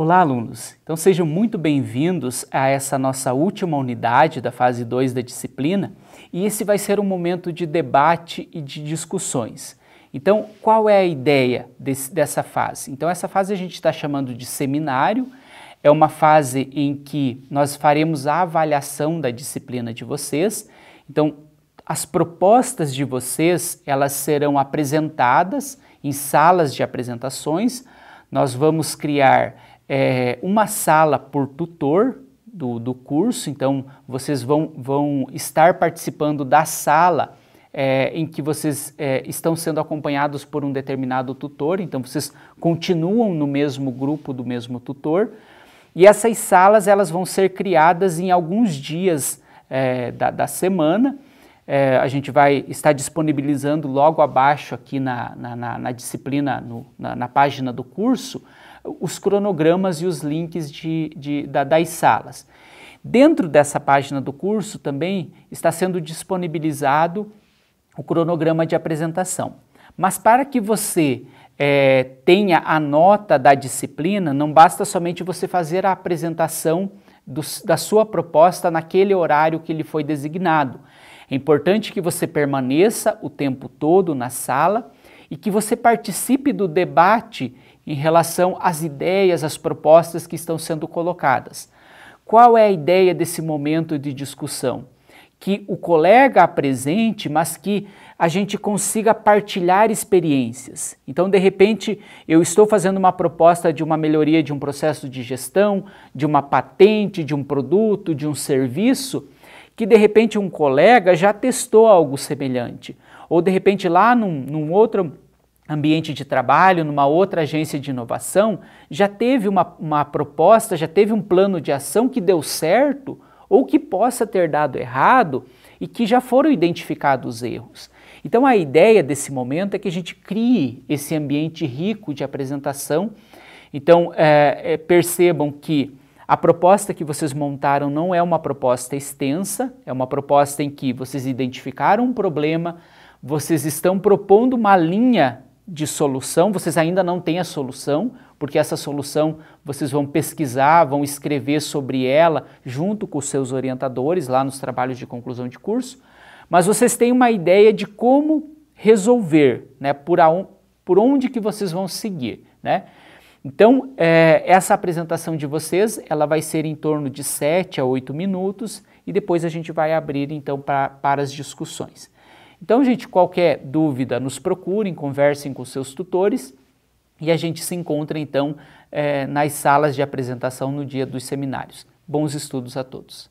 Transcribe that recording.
Olá, alunos! Então sejam muito bem-vindos a essa nossa última unidade da fase 2 da disciplina e esse vai ser um momento de debate e de discussões. Então, qual é a ideia desse, dessa fase? Então, essa fase a gente está chamando de seminário, é uma fase em que nós faremos a avaliação da disciplina de vocês. Então, as propostas de vocês elas serão apresentadas em salas de apresentações. Nós vamos criar é, uma sala por tutor do, do curso, então vocês vão, vão estar participando da sala é, em que vocês é, estão sendo acompanhados por um determinado tutor, então vocês continuam no mesmo grupo do mesmo tutor. E essas salas elas vão ser criadas em alguns dias é, da, da semana é, a gente vai estar disponibilizando logo abaixo aqui na, na, na, na disciplina, no, na, página do curso, os cronogramas e os links de, de, da, das salas. Dentro dessa página do curso também está sendo disponibilizado o cronograma de apresentação. Mas para que você é, tenha a nota da disciplina, não basta somente você fazer a apresentação do, da sua proposta naquele horário que lhe foi designado é importante que você permaneça o tempo todo na sala e que você participe do debate em relação às ideias, às propostas que estão sendo colocadas. Qual é a ideia desse momento de discussão? Que o colega apresente, mas que a gente consiga partilhar experiências. Então, de repente, eu estou fazendo uma proposta de uma melhoria de um processo de gestão, de uma patente, de um produto, de um serviço que de repente um colega já testou algo semelhante, ou de repente lá num, num outro ambiente de trabalho, numa outra agência de inovação, já teve uma, uma proposta, já teve um plano de ação que deu certo ou que possa ter dado errado e que já foram identificados os erros. Então a ideia desse momento é que a gente crie esse ambiente rico de apresentação. Então é, é, percebam que a proposta que vocês montaram não é uma proposta extensa, é uma proposta em que vocês identificaram um problema, vocês estão propondo uma linha de solução, vocês ainda não têm a solução, porque essa solução vocês vão pesquisar, vão escrever sobre ela junto com os seus orientadores lá nos trabalhos de conclusão de curso, mas vocês têm uma ideia de como resolver, né, por, a, por onde que vocês vão seguir, né? Então, é, essa apresentação de vocês, ela vai ser em torno de 7 a 8 minutos e depois a gente vai abrir então pra, para as discussões. Então, gente, qualquer dúvida, nos procurem, conversem com seus tutores e a gente se encontra então é, nas salas de apresentação no dia dos seminários. Bons estudos a todos!